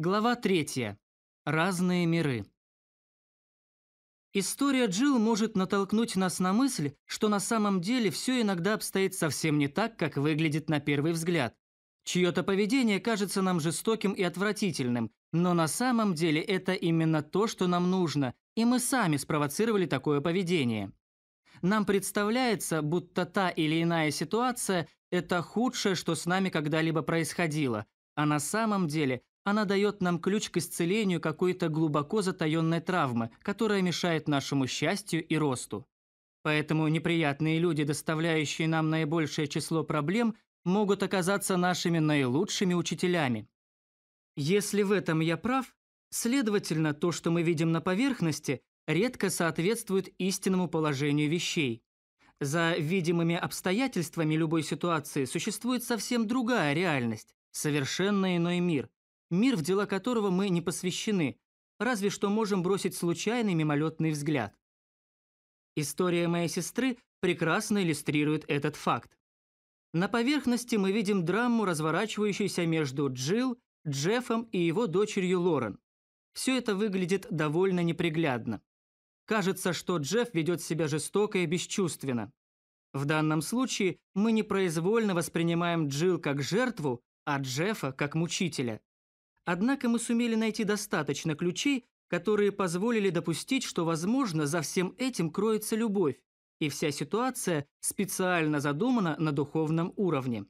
Глава 3. Разные миры. История Джилл может натолкнуть нас на мысль, что на самом деле все иногда обстоит совсем не так, как выглядит на первый взгляд. Чье-то поведение кажется нам жестоким и отвратительным, но на самом деле это именно то, что нам нужно, и мы сами спровоцировали такое поведение. Нам представляется, будто та или иная ситуация – это худшее, что с нами когда-либо происходило, а на самом деле она дает нам ключ к исцелению какой-то глубоко затаенной травмы, которая мешает нашему счастью и росту. Поэтому неприятные люди, доставляющие нам наибольшее число проблем, могут оказаться нашими наилучшими учителями. Если в этом я прав, следовательно, то, что мы видим на поверхности, редко соответствует истинному положению вещей. За видимыми обстоятельствами любой ситуации существует совсем другая реальность, совершенно иной мир мир, в дела которого мы не посвящены, разве что можем бросить случайный мимолетный взгляд. История моей сестры прекрасно иллюстрирует этот факт. На поверхности мы видим драму, разворачивающуюся между Джилл, Джеффом и его дочерью Лорен. Все это выглядит довольно неприглядно. Кажется, что Джефф ведет себя жестоко и бесчувственно. В данном случае мы непроизвольно воспринимаем Джилл как жертву, а Джеффа как мучителя. Однако мы сумели найти достаточно ключей, которые позволили допустить, что, возможно, за всем этим кроется любовь, и вся ситуация специально задумана на духовном уровне.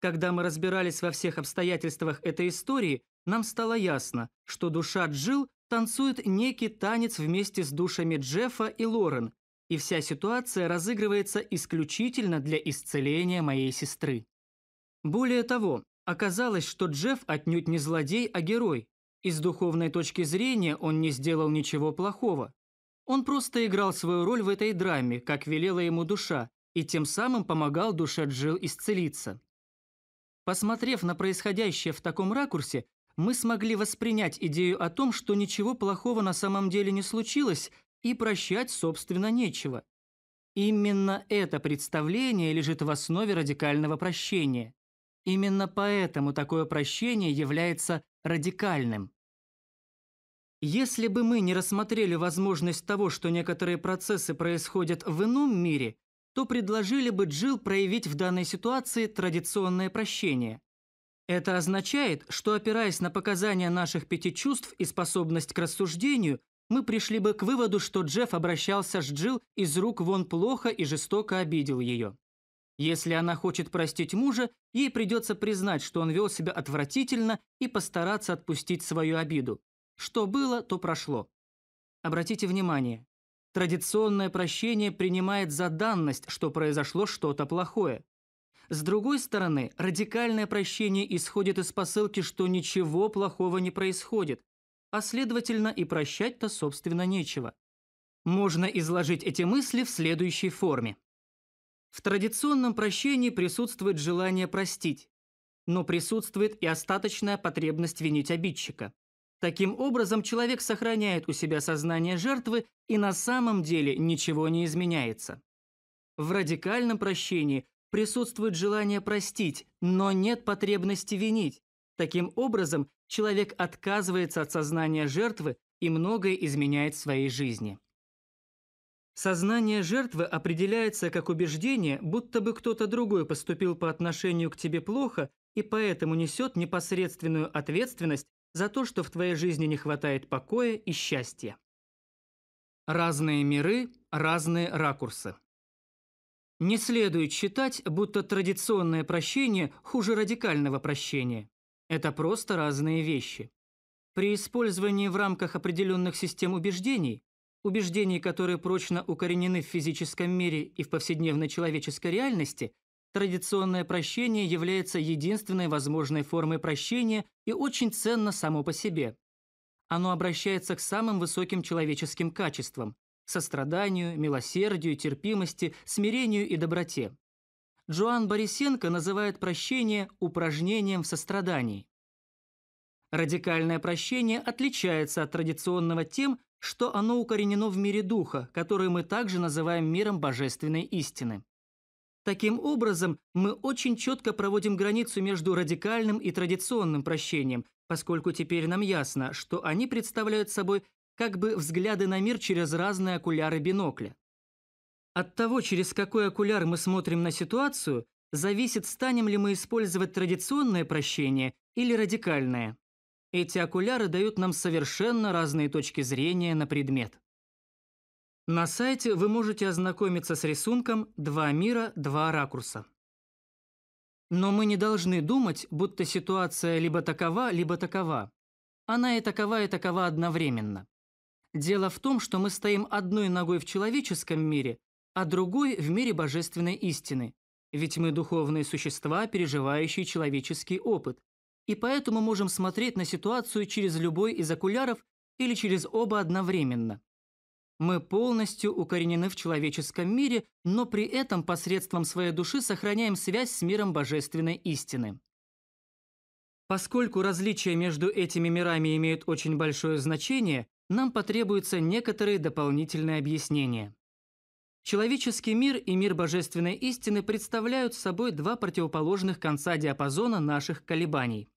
Когда мы разбирались во всех обстоятельствах этой истории, нам стало ясно, что душа Джил танцует некий танец вместе с душами Джеффа и Лорен, и вся ситуация разыгрывается исключительно для исцеления моей сестры. Более того, Оказалось, что Джефф отнюдь не злодей, а герой. И с духовной точки зрения он не сделал ничего плохого. Он просто играл свою роль в этой драме, как велела ему душа, и тем самым помогал душе Джилл исцелиться. Посмотрев на происходящее в таком ракурсе, мы смогли воспринять идею о том, что ничего плохого на самом деле не случилось, и прощать, собственно, нечего. Именно это представление лежит в основе радикального прощения. Именно поэтому такое прощение является радикальным. Если бы мы не рассмотрели возможность того, что некоторые процессы происходят в ином мире, то предложили бы Джилл проявить в данной ситуации традиционное прощение. Это означает, что опираясь на показания наших пяти чувств и способность к рассуждению, мы пришли бы к выводу, что Джефф обращался с Джилл из рук вон плохо и жестоко обидел ее. Если она хочет простить мужа, ей придется признать, что он вел себя отвратительно и постараться отпустить свою обиду. Что было, то прошло. Обратите внимание, традиционное прощение принимает за данность, что произошло что-то плохое. С другой стороны, радикальное прощение исходит из посылки, что ничего плохого не происходит, а следовательно и прощать-то, собственно, нечего. Можно изложить эти мысли в следующей форме. В традиционном прощении присутствует желание простить, но присутствует и остаточная потребность винить обидчика. Таким образом, человек сохраняет у себя сознание жертвы и на самом деле ничего не изменяется. В радикальном прощении присутствует желание простить, но нет потребности винить. Таким образом, человек отказывается от сознания жертвы и многое изменяет в своей жизни. Сознание жертвы определяется как убеждение, будто бы кто-то другой поступил по отношению к тебе плохо и поэтому несет непосредственную ответственность за то, что в твоей жизни не хватает покоя и счастья. Разные миры, разные ракурсы. Не следует считать, будто традиционное прощение хуже радикального прощения. Это просто разные вещи. При использовании в рамках определенных систем убеждений убеждений, которые прочно укоренены в физическом мире и в повседневной человеческой реальности, традиционное прощение является единственной возможной формой прощения и очень ценно само по себе. Оно обращается к самым высоким человеческим качествам – состраданию, милосердию, терпимости, смирению и доброте. Джоан Борисенко называет прощение упражнением в сострадании. Радикальное прощение отличается от традиционного тем, что оно укоренено в мире духа, который мы также называем миром божественной истины. Таким образом, мы очень четко проводим границу между радикальным и традиционным прощением, поскольку теперь нам ясно, что они представляют собой как бы взгляды на мир через разные окуляры бинокля. От того, через какой окуляр мы смотрим на ситуацию, зависит, станем ли мы использовать традиционное прощение или радикальное. Эти окуляры дают нам совершенно разные точки зрения на предмет. На сайте вы можете ознакомиться с рисунком «Два мира, два ракурса». Но мы не должны думать, будто ситуация либо такова, либо такова. Она и такова, и такова одновременно. Дело в том, что мы стоим одной ногой в человеческом мире, а другой в мире божественной истины. Ведь мы духовные существа, переживающие человеческий опыт и поэтому можем смотреть на ситуацию через любой из окуляров или через оба одновременно. Мы полностью укоренены в человеческом мире, но при этом посредством своей души сохраняем связь с миром божественной истины. Поскольку различия между этими мирами имеют очень большое значение, нам потребуются некоторые дополнительные объяснения. Человеческий мир и мир божественной истины представляют собой два противоположных конца диапазона наших колебаний.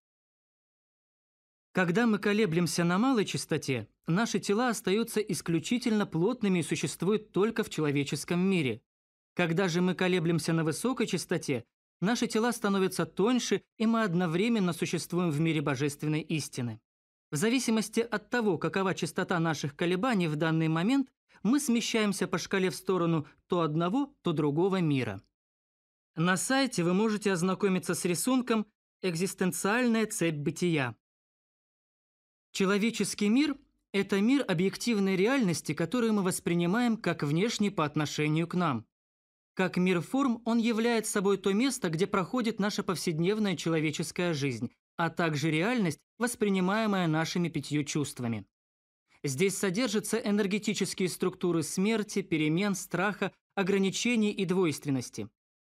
Когда мы колеблемся на малой частоте, наши тела остаются исключительно плотными и существуют только в человеческом мире. Когда же мы колеблемся на высокой частоте, наши тела становятся тоньше, и мы одновременно существуем в мире божественной истины. В зависимости от того, какова частота наших колебаний в данный момент, мы смещаемся по шкале в сторону то одного, то другого мира. На сайте вы можете ознакомиться с рисунком «Экзистенциальная цепь бытия», Человеческий мир – это мир объективной реальности, который мы воспринимаем как внешний по отношению к нам. Как мир форм он является собой то место, где проходит наша повседневная человеческая жизнь, а также реальность, воспринимаемая нашими пятью чувствами. Здесь содержатся энергетические структуры смерти, перемен, страха, ограничений и двойственности.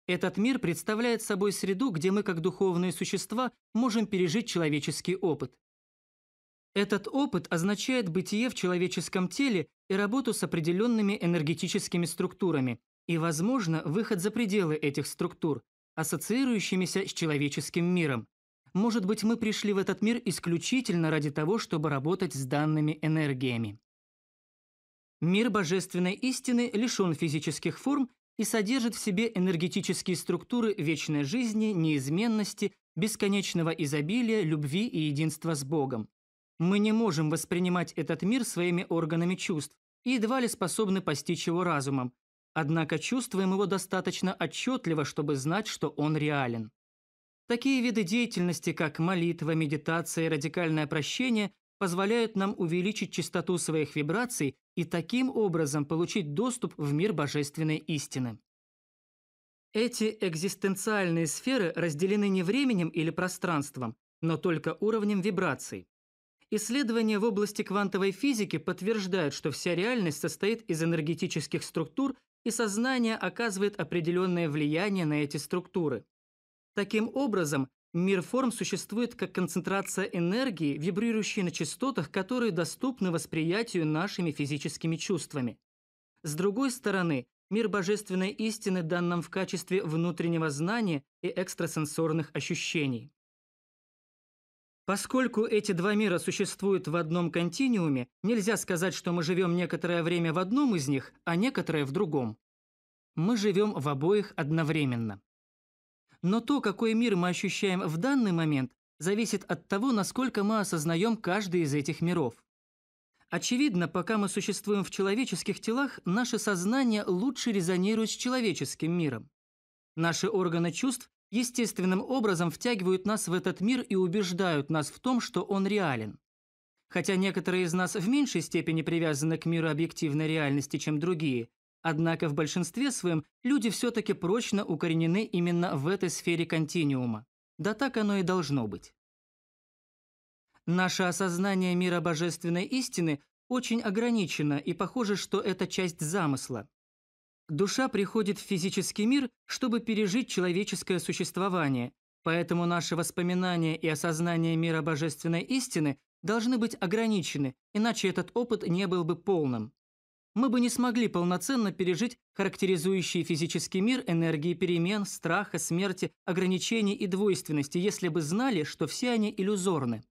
Этот мир представляет собой среду, где мы, как духовные существа, можем пережить человеческий опыт. Этот опыт означает бытие в человеческом теле и работу с определенными энергетическими структурами и, возможно, выход за пределы этих структур, ассоциирующимися с человеческим миром. Может быть, мы пришли в этот мир исключительно ради того, чтобы работать с данными энергиями. Мир божественной истины лишен физических форм и содержит в себе энергетические структуры вечной жизни, неизменности, бесконечного изобилия, любви и единства с Богом. Мы не можем воспринимать этот мир своими органами чувств и едва ли способны постичь его разумом, однако чувствуем его достаточно отчетливо, чтобы знать, что он реален. Такие виды деятельности, как молитва, медитация и радикальное прощение, позволяют нам увеличить частоту своих вибраций и таким образом получить доступ в мир божественной истины. Эти экзистенциальные сферы разделены не временем или пространством, но только уровнем вибраций. Исследования в области квантовой физики подтверждают, что вся реальность состоит из энергетических структур, и сознание оказывает определенное влияние на эти структуры. Таким образом, мир форм существует как концентрация энергии, вибрирующей на частотах, которые доступны восприятию нашими физическими чувствами. С другой стороны, мир божественной истины дан нам в качестве внутреннего знания и экстрасенсорных ощущений. Поскольку эти два мира существуют в одном континууме, нельзя сказать, что мы живем некоторое время в одном из них, а некоторое в другом. Мы живем в обоих одновременно. Но то, какой мир мы ощущаем в данный момент, зависит от того, насколько мы осознаем каждый из этих миров. Очевидно, пока мы существуем в человеческих телах, наше сознание лучше резонирует с человеческим миром. Наши органы чувств естественным образом втягивают нас в этот мир и убеждают нас в том, что он реален. Хотя некоторые из нас в меньшей степени привязаны к миру объективной реальности, чем другие, однако в большинстве своем люди все-таки прочно укоренены именно в этой сфере континуума. Да так оно и должно быть. Наше осознание мира божественной истины очень ограничено, и похоже, что это часть замысла. Душа приходит в физический мир, чтобы пережить человеческое существование, поэтому наши воспоминания и осознание мира божественной истины должны быть ограничены, иначе этот опыт не был бы полным. Мы бы не смогли полноценно пережить характеризующие физический мир энергии перемен, страха, смерти, ограничений и двойственности, если бы знали, что все они иллюзорны.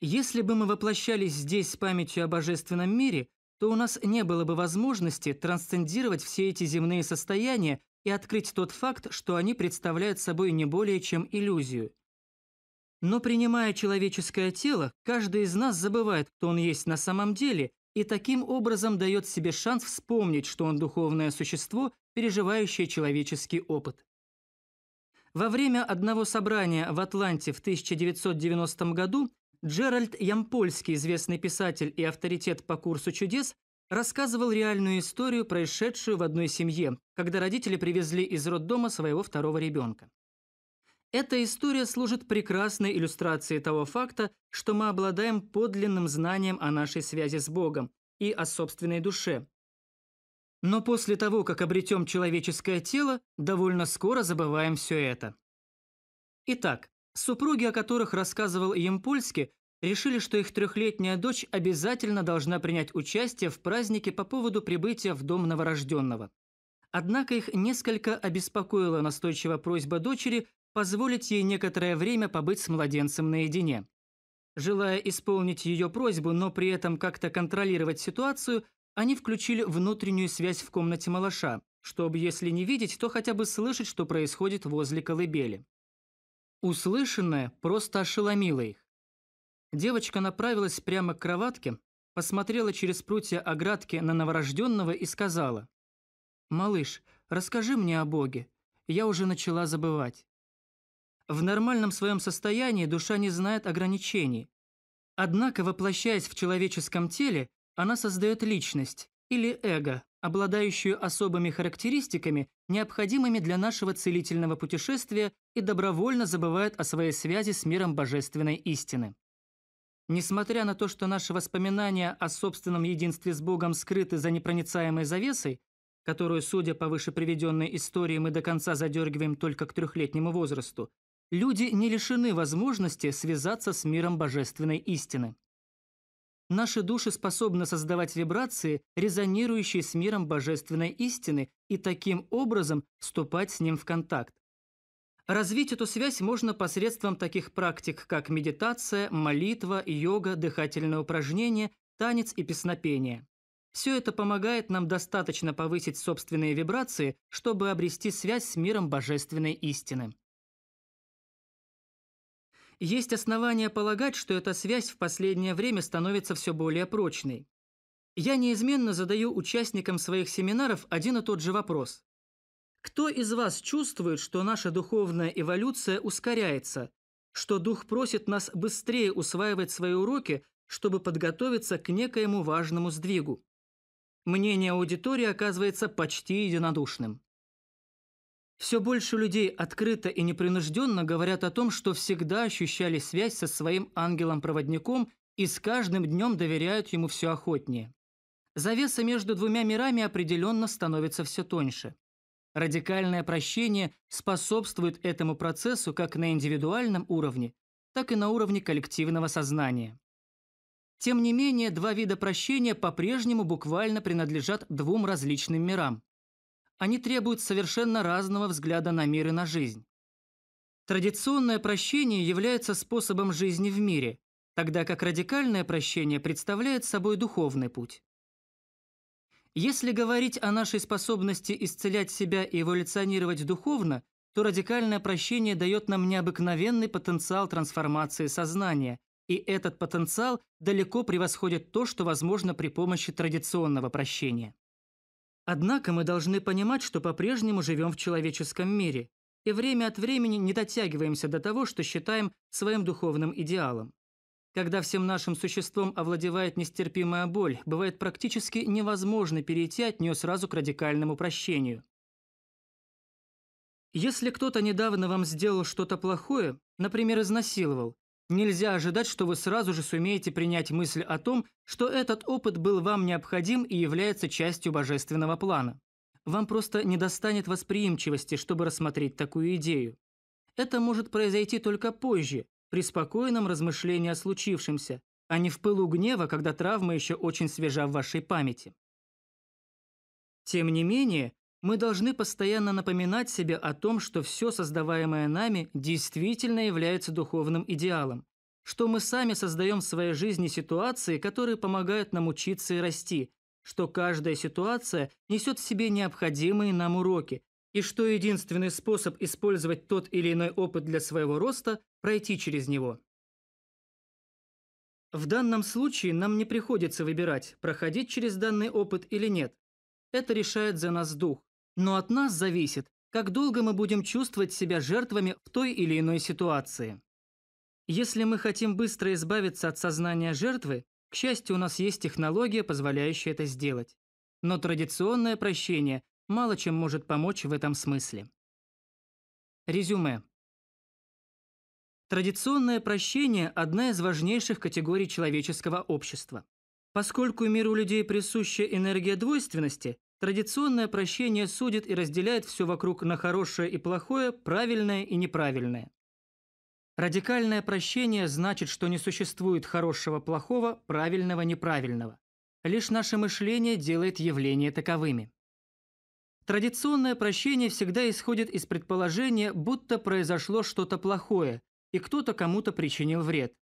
Если бы мы воплощались здесь с памятью о божественном мире, то у нас не было бы возможности трансцендировать все эти земные состояния и открыть тот факт, что они представляют собой не более чем иллюзию. Но принимая человеческое тело, каждый из нас забывает, кто он есть на самом деле, и таким образом дает себе шанс вспомнить, что он духовное существо, переживающее человеческий опыт. Во время одного собрания в Атланте в 1990 году Джеральд Ямпольский, известный писатель и авторитет по курсу чудес, рассказывал реальную историю, происшедшую в одной семье, когда родители привезли из роддома своего второго ребенка. Эта история служит прекрасной иллюстрацией того факта, что мы обладаем подлинным знанием о нашей связи с Богом и о собственной душе. Но после того, как обретем человеческое тело, довольно скоро забываем все это. Итак, Супруги, о которых рассказывал Емпольский, решили, что их трехлетняя дочь обязательно должна принять участие в празднике по поводу прибытия в дом новорожденного. Однако их несколько обеспокоила настойчивая просьба дочери позволить ей некоторое время побыть с младенцем наедине. Желая исполнить ее просьбу, но при этом как-то контролировать ситуацию, они включили внутреннюю связь в комнате малыша, чтобы, если не видеть, то хотя бы слышать, что происходит возле колыбели. Услышанное просто ошеломило их. Девочка направилась прямо к кроватке, посмотрела через прутья оградки на новорожденного и сказала. «Малыш, расскажи мне о Боге. Я уже начала забывать». В нормальном своем состоянии душа не знает ограничений. Однако, воплощаясь в человеческом теле, она создает личность, или эго, обладающую особыми характеристиками необходимыми для нашего целительного путешествия и добровольно забывают о своей связи с миром божественной истины. Несмотря на то, что наши воспоминания о собственном единстве с Богом скрыты за непроницаемой завесой, которую, судя по выше приведенной истории, мы до конца задергиваем только к трехлетнему возрасту, люди не лишены возможности связаться с миром божественной истины. Наши души способны создавать вибрации, резонирующие с миром божественной истины, и таким образом вступать с ним в контакт. Развить эту связь можно посредством таких практик, как медитация, молитва, йога, дыхательные упражнения, танец и песнопение. Все это помогает нам достаточно повысить собственные вибрации, чтобы обрести связь с миром божественной истины. Есть основания полагать, что эта связь в последнее время становится все более прочной. Я неизменно задаю участникам своих семинаров один и тот же вопрос. Кто из вас чувствует, что наша духовная эволюция ускоряется, что дух просит нас быстрее усваивать свои уроки, чтобы подготовиться к некоему важному сдвигу? Мнение аудитории оказывается почти единодушным. Все больше людей открыто и непринужденно говорят о том, что всегда ощущали связь со своим ангелом-проводником и с каждым днем доверяют ему все охотнее. Завеса между двумя мирами определенно становится все тоньше. Радикальное прощение способствует этому процессу как на индивидуальном уровне, так и на уровне коллективного сознания. Тем не менее, два вида прощения по-прежнему буквально принадлежат двум различным мирам они требуют совершенно разного взгляда на мир и на жизнь. Традиционное прощение является способом жизни в мире, тогда как радикальное прощение представляет собой духовный путь. Если говорить о нашей способности исцелять себя и эволюционировать духовно, то радикальное прощение дает нам необыкновенный потенциал трансформации сознания, и этот потенциал далеко превосходит то, что возможно при помощи традиционного прощения. Однако мы должны понимать, что по-прежнему живем в человеческом мире и время от времени не дотягиваемся до того, что считаем своим духовным идеалом. Когда всем нашим существом овладевает нестерпимая боль, бывает практически невозможно перейти от нее сразу к радикальному прощению. Если кто-то недавно вам сделал что-то плохое, например, изнасиловал, Нельзя ожидать, что вы сразу же сумеете принять мысль о том, что этот опыт был вам необходим и является частью божественного плана. Вам просто недостанет восприимчивости, чтобы рассмотреть такую идею. Это может произойти только позже, при спокойном размышлении о случившемся, а не в пылу гнева, когда травма еще очень свежа в вашей памяти. Тем не менее, мы должны постоянно напоминать себе о том, что все создаваемое нами действительно является духовным идеалом, что мы сами создаем в своей жизни ситуации, которые помогают нам учиться и расти, что каждая ситуация несет в себе необходимые нам уроки, и что единственный способ использовать тот или иной опыт для своего роста – пройти через него. В данном случае нам не приходится выбирать, проходить через данный опыт или нет. Это решает за нас дух. Но от нас зависит, как долго мы будем чувствовать себя жертвами в той или иной ситуации. Если мы хотим быстро избавиться от сознания жертвы, к счастью, у нас есть технология, позволяющая это сделать. Но традиционное прощение мало чем может помочь в этом смысле. Резюме. Традиционное прощение – одна из важнейших категорий человеческого общества. Поскольку миру людей присуща энергия двойственности, Традиционное прощение судит и разделяет все вокруг на хорошее и плохое, правильное и неправильное. Радикальное прощение значит, что не существует хорошего, плохого, правильного, неправильного. Лишь наше мышление делает явления таковыми. Традиционное прощение всегда исходит из предположения, будто произошло что-то плохое, и кто-то кому-то причинил вред.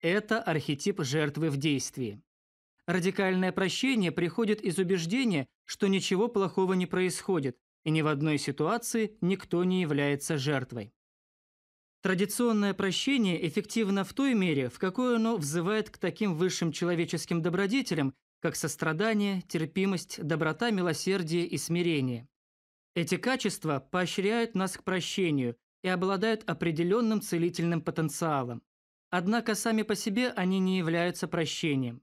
Это архетип жертвы в действии. Радикальное прощение приходит из убеждения, что ничего плохого не происходит, и ни в одной ситуации никто не является жертвой. Традиционное прощение эффективно в той мере, в какой оно взывает к таким высшим человеческим добродетелям, как сострадание, терпимость, доброта, милосердие и смирение. Эти качества поощряют нас к прощению и обладают определенным целительным потенциалом. Однако сами по себе они не являются прощением.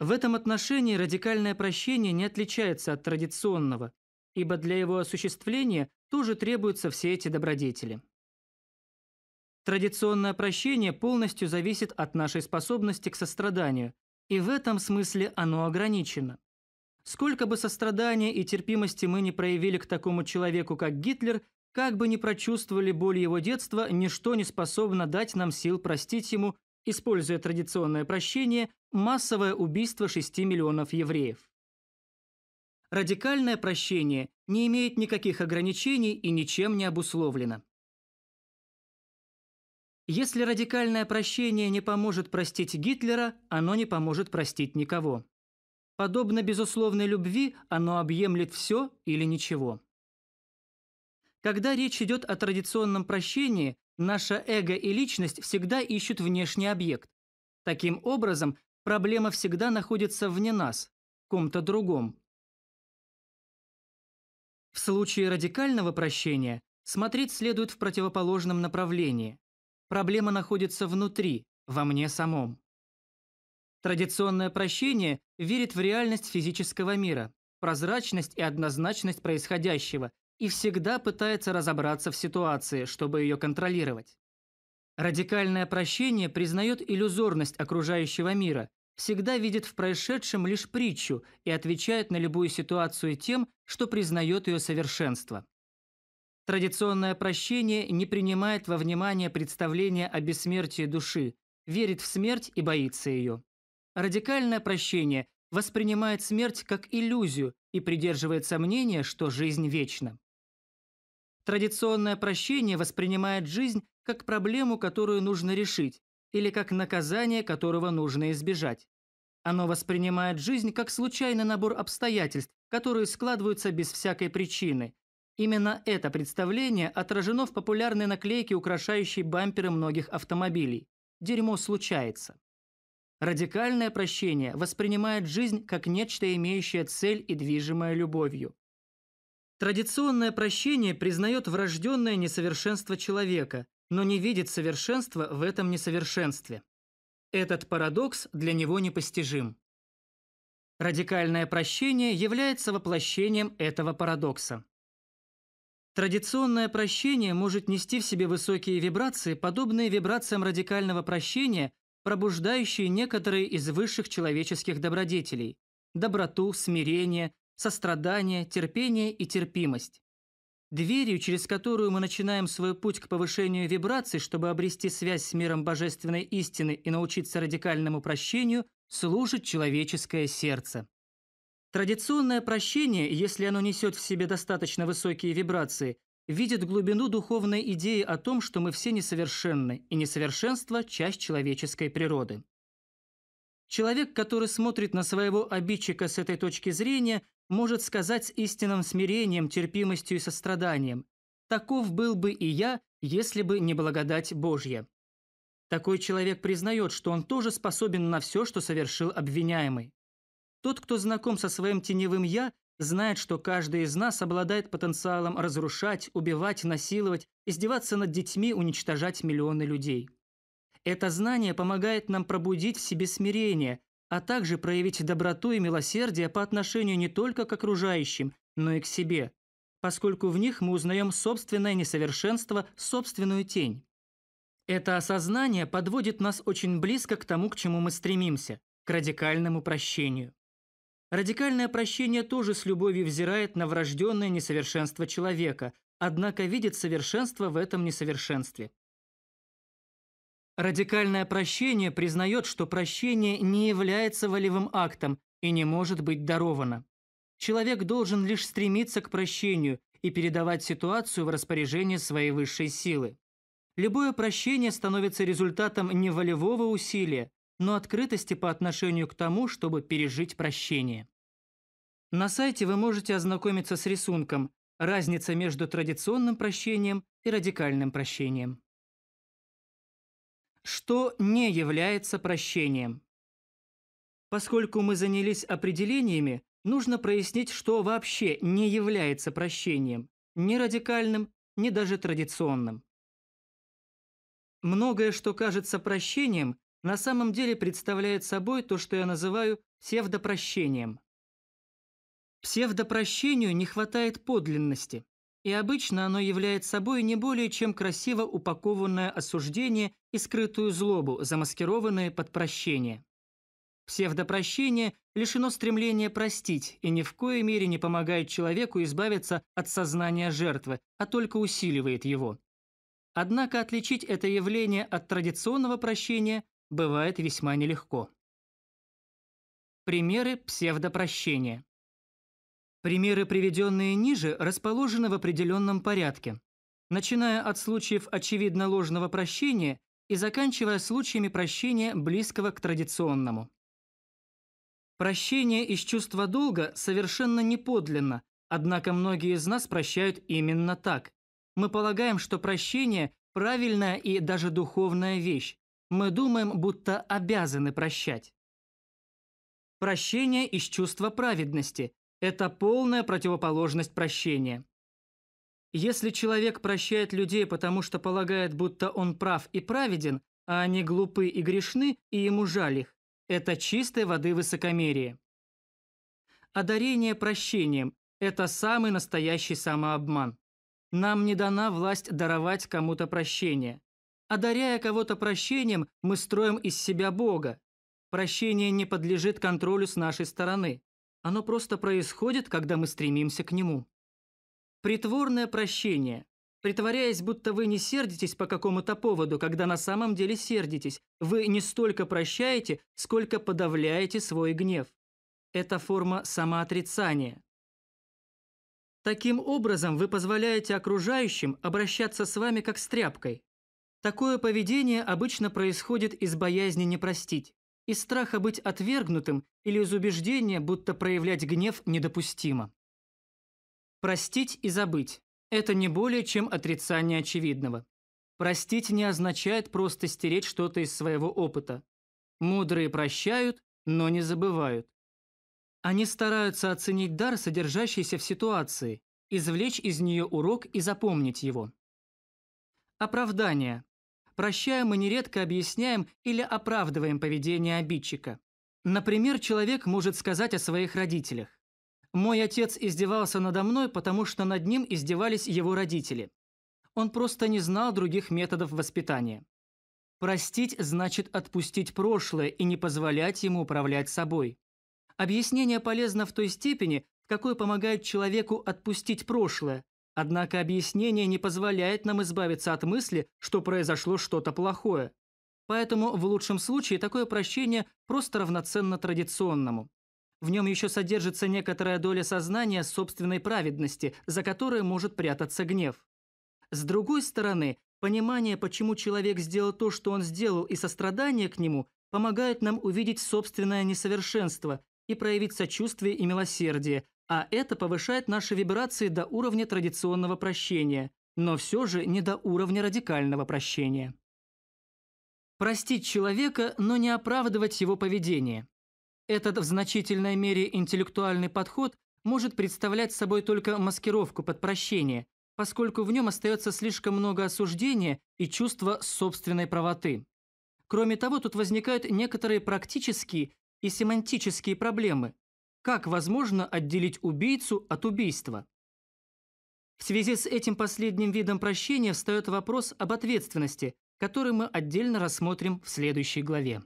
В этом отношении радикальное прощение не отличается от традиционного, ибо для его осуществления тоже требуются все эти добродетели. Традиционное прощение полностью зависит от нашей способности к состраданию, и в этом смысле оно ограничено. Сколько бы сострадания и терпимости мы не проявили к такому человеку, как Гитлер, как бы ни прочувствовали боль его детства, ничто не способно дать нам сил простить ему используя традиционное прощение, массовое убийство 6 миллионов евреев. Радикальное прощение не имеет никаких ограничений и ничем не обусловлено. Если радикальное прощение не поможет простить Гитлера, оно не поможет простить никого. Подобно безусловной любви, оно объемлет все или ничего. Когда речь идет о традиционном прощении, Наше эго и личность всегда ищут внешний объект. Таким образом, проблема всегда находится вне нас, в ком-то другом. В случае радикального прощения смотреть следует в противоположном направлении. Проблема находится внутри, во мне самом. Традиционное прощение верит в реальность физического мира, прозрачность и однозначность происходящего, и всегда пытается разобраться в ситуации, чтобы ее контролировать. Радикальное прощение признает иллюзорность окружающего мира, всегда видит в происшедшем лишь притчу и отвечает на любую ситуацию тем, что признает ее совершенство. Традиционное прощение не принимает во внимание представления о бессмертии души, верит в смерть и боится ее. Радикальное прощение воспринимает смерть как иллюзию и придерживается мнения, что жизнь вечна. Традиционное прощение воспринимает жизнь как проблему, которую нужно решить, или как наказание, которого нужно избежать. Оно воспринимает жизнь как случайный набор обстоятельств, которые складываются без всякой причины. Именно это представление отражено в популярной наклейке, украшающей бамперы многих автомобилей. Дерьмо случается. Радикальное прощение воспринимает жизнь как нечто, имеющее цель и движимое любовью. Традиционное прощение признает врожденное несовершенство человека, но не видит совершенства в этом несовершенстве. Этот парадокс для него непостижим. Радикальное прощение является воплощением этого парадокса. Традиционное прощение может нести в себе высокие вибрации, подобные вибрациям радикального прощения, пробуждающие некоторые из высших человеческих добродетелей – доброту, смирение, сострадание, терпение и терпимость. Дверью, через которую мы начинаем свой путь к повышению вибраций, чтобы обрести связь с миром божественной истины и научиться радикальному прощению, служит человеческое сердце. Традиционное прощение, если оно несет в себе достаточно высокие вибрации, видит глубину духовной идеи о том, что мы все несовершенны, и несовершенство – часть человеческой природы. Человек, который смотрит на своего обидчика с этой точки зрения, может сказать с истинным смирением, терпимостью и состраданием. Таков был бы и я, если бы не благодать Божья. Такой человек признает, что он тоже способен на все, что совершил обвиняемый. Тот, кто знаком со своим теневым «я», знает, что каждый из нас обладает потенциалом разрушать, убивать, насиловать, издеваться над детьми, уничтожать миллионы людей. Это знание помогает нам пробудить в себе смирение, а также проявить доброту и милосердие по отношению не только к окружающим, но и к себе, поскольку в них мы узнаем собственное несовершенство, собственную тень. Это осознание подводит нас очень близко к тому, к чему мы стремимся – к радикальному прощению. Радикальное прощение тоже с любовью взирает на врожденное несовершенство человека, однако видит совершенство в этом несовершенстве. Радикальное прощение признает, что прощение не является волевым актом и не может быть даровано. Человек должен лишь стремиться к прощению и передавать ситуацию в распоряжение своей высшей силы. Любое прощение становится результатом не волевого усилия, но открытости по отношению к тому, чтобы пережить прощение. На сайте вы можете ознакомиться с рисунком «Разница между традиционным прощением и радикальным прощением» что не является прощением. Поскольку мы занялись определениями, нужно прояснить, что вообще не является прощением, ни радикальным, ни даже традиционным. Многое, что кажется прощением, на самом деле представляет собой то, что я называю псевдопрощением. Псевдопрощению не хватает подлинности и обычно оно является собой не более чем красиво упакованное осуждение и скрытую злобу, замаскированное под прощение. Псевдопрощение лишено стремления простить и ни в коей мере не помогает человеку избавиться от сознания жертвы, а только усиливает его. Однако отличить это явление от традиционного прощения бывает весьма нелегко. Примеры псевдопрощения. Примеры, приведенные ниже, расположены в определенном порядке, начиная от случаев очевидно ложного прощения и заканчивая случаями прощения, близкого к традиционному. Прощение из чувства долга совершенно неподлинно, однако многие из нас прощают именно так. Мы полагаем, что прощение – правильная и даже духовная вещь. Мы думаем, будто обязаны прощать. Прощение из чувства праведности, это полная противоположность прощения. Если человек прощает людей, потому что полагает, будто он прав и праведен, а они глупы и грешны, и ему жаль их, это чистой воды высокомерие. Одарение прощением – это самый настоящий самообман. Нам не дана власть даровать кому-то прощение. Одаряя кого-то прощением, мы строим из себя Бога. Прощение не подлежит контролю с нашей стороны. Оно просто происходит, когда мы стремимся к нему. Притворное прощение. Притворяясь, будто вы не сердитесь по какому-то поводу, когда на самом деле сердитесь, вы не столько прощаете, сколько подавляете свой гнев. Это форма самоотрицания. Таким образом, вы позволяете окружающим обращаться с вами как с тряпкой. Такое поведение обычно происходит из боязни не простить из страха быть отвергнутым или из убеждения, будто проявлять гнев недопустимо. Простить и забыть – это не более чем отрицание очевидного. Простить не означает просто стереть что-то из своего опыта. Мудрые прощают, но не забывают. Они стараются оценить дар, содержащийся в ситуации, извлечь из нее урок и запомнить его. Оправдание прощая, мы нередко объясняем или оправдываем поведение обидчика. Например, человек может сказать о своих родителях. «Мой отец издевался надо мной, потому что над ним издевались его родители. Он просто не знал других методов воспитания». Простить значит отпустить прошлое и не позволять ему управлять собой. Объяснение полезно в той степени, в какой помогает человеку отпустить прошлое, Однако объяснение не позволяет нам избавиться от мысли, что произошло что-то плохое. Поэтому в лучшем случае такое прощение просто равноценно традиционному. В нем еще содержится некоторая доля сознания собственной праведности, за которой может прятаться гнев. С другой стороны, понимание, почему человек сделал то, что он сделал, и сострадание к нему помогает нам увидеть собственное несовершенство и проявить сочувствие и милосердие, а это повышает наши вибрации до уровня традиционного прощения, но все же не до уровня радикального прощения. Простить человека, но не оправдывать его поведение. Этот в значительной мере интеллектуальный подход может представлять собой только маскировку под прощение, поскольку в нем остается слишком много осуждения и чувства собственной правоты. Кроме того, тут возникают некоторые практические и семантические проблемы, как возможно отделить убийцу от убийства? В связи с этим последним видом прощения встает вопрос об ответственности, который мы отдельно рассмотрим в следующей главе.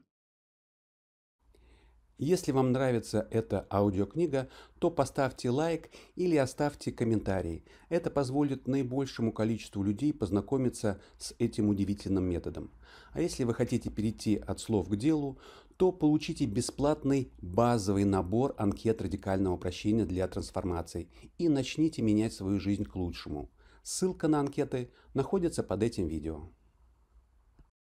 Если вам нравится эта аудиокнига, то поставьте лайк или оставьте комментарий. Это позволит наибольшему количеству людей познакомиться с этим удивительным методом. А если вы хотите перейти от слов к делу, то получите бесплатный базовый набор анкет радикального прощения для трансформаций и начните менять свою жизнь к лучшему. Ссылка на анкеты находится под этим видео.